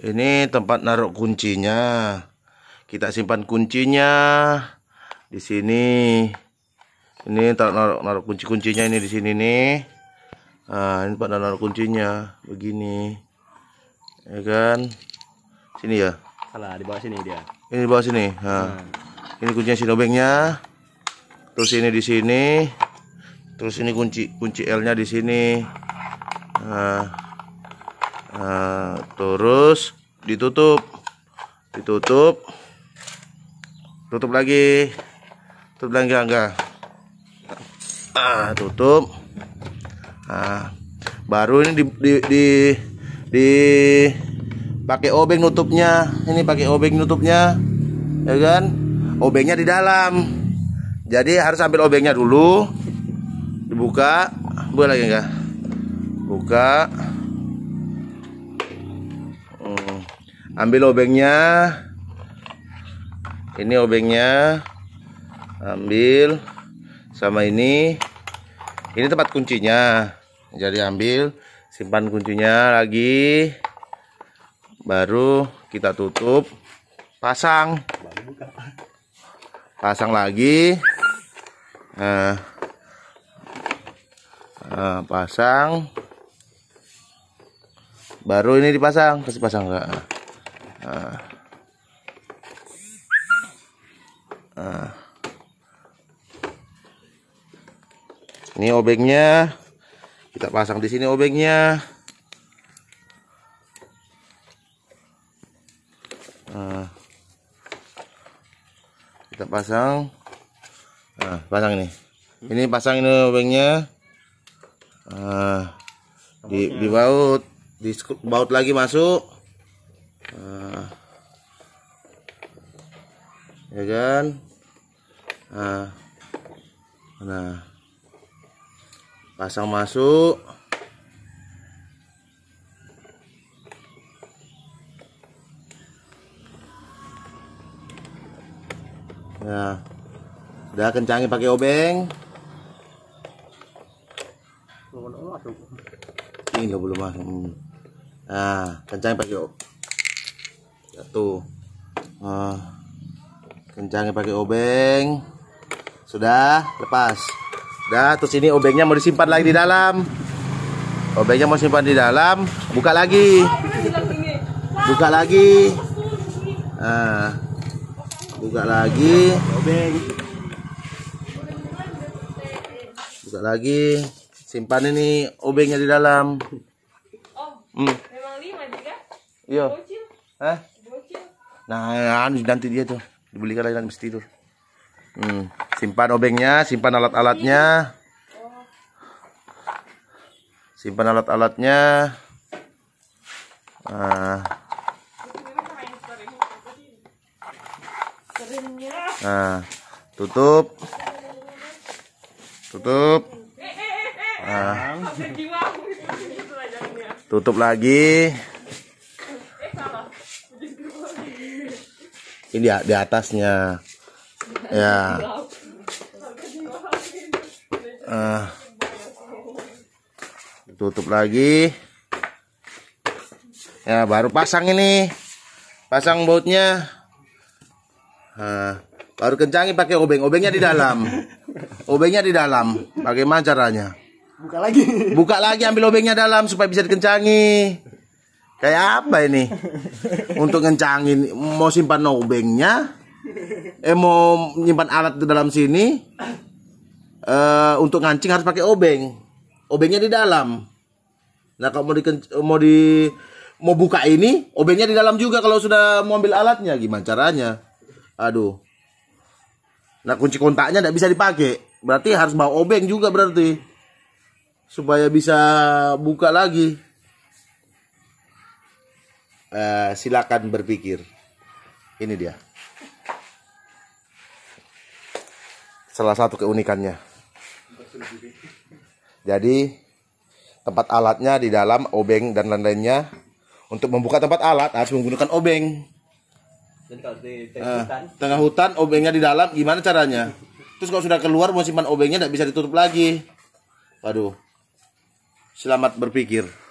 Ini tempat naruh kuncinya. Kita simpan kuncinya di sini. Ini tempat naruh, naruh kunci-kuncinya ini di sini nih. Nah, ini tempat naruh kuncinya begini. Ya kan? Sini ya. Salah, di bawah sini dia. Ini di bawah sini. Nah. Hmm. Ini kuncinya sinobengnya. Terus ini di sini. Terus ini kunci kunci L-nya di sini. Nah nah, terus ditutup ditutup tutup lagi tutup lagi enggak ah, tutup nah, baru ini di di di, di pakai obeng nutupnya ini pakai obeng nutupnya ya kan obengnya di dalam jadi harus ambil obengnya dulu dibuka buka lagi enggak buka ambil obengnya ini obengnya ambil sama ini ini tempat kuncinya jadi ambil simpan kuncinya lagi baru kita tutup pasang pasang lagi nah, nah pasang baru ini dipasang terus pasang enggak Nah. ini obengnya kita pasang di sini obengnya Nah. kita pasang nah, pasang ini ini pasang ini obengnya Nah. di baut di baut lagi masuk Nah. ya kan nah, nah pasang masuk nah udah kencangin pakai obeng ini nggak belum masuk hmm. nah kencangin pakai obeng jatuh nah kencangnya pakai obeng sudah lepas dah terus ini obengnya mau disimpan lagi di dalam obengnya mau simpan di dalam buka lagi buka lagi nah, buka lagi obeng buka lagi simpan ini obengnya di dalam oh, hmm. memang lima juga iya eh? Nah, anu, nanti dia tuh dibeli kalian mesti tidur hmm. simpan obengnya simpan alat-alatnya simpan alat-alatnya nah. nah tutup tutup nah. tutup lagi ini di, di atasnya ya uh, ah. tutup lagi ya baru pasang ini pasang bautnya uh, baru kencangi pakai obeng obengnya di dalam obengnya di dalam bagaimana caranya buka lagi buka lagi ambil obengnya dalam supaya bisa dikencangi Kayak apa ini? Untuk ngencangin mau simpan nobengnya? Eh mau nyimpan alat di dalam sini? Eh untuk ngancing harus pakai obeng. Obengnya di dalam. Nah, kalau mau di mau di mau buka ini, obengnya di dalam juga kalau sudah mau ambil alatnya gimana caranya? Aduh. Nah, kunci kontaknya tidak bisa dipakai. Berarti harus bawa obeng juga berarti. Supaya bisa buka lagi. Eh, silakan berpikir. Ini dia. Salah satu keunikannya. Jadi tempat alatnya di dalam obeng dan lain-lainnya. Untuk membuka tempat alat harus menggunakan obeng. Dan kalau di tengah eh, hutan, tengah hutan obengnya di dalam gimana caranya? Terus kalau sudah keluar mau simpan obengnya tidak bisa ditutup lagi. Waduh. Selamat berpikir.